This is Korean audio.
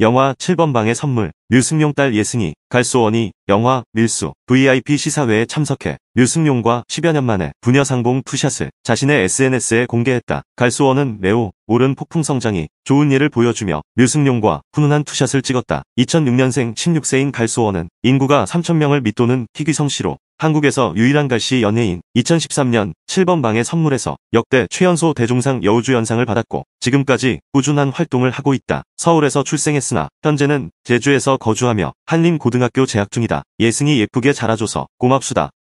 영화 7번 방의 선물, 류승룡 딸 예승이, 갈수원이, 영화, 밀수, VIP 시사회에 참석해 류승룡과 10여 년 만에 부녀상봉 투샷을 자신의 SNS에 공개했다. 갈수원은 매우 오른 폭풍 성장이 좋은 예를 보여주며 류승룡과 훈훈한 투샷을 찍었다. 2006년생 16세인 갈수원은 인구가 3천명을 밑도는 희귀성씨로 한국에서 유일한 가시 연예인 2013년 7번 방의 선물에서 역대 최연소 대종상 여우주연상을 받았고 지금까지 꾸준한 활동을 하고 있다. 서울에서 출생했으나 현재는 제주에서 거주하며 한림고등학교 재학 중이다. 예승이 예쁘게 자라줘서 고맙수다.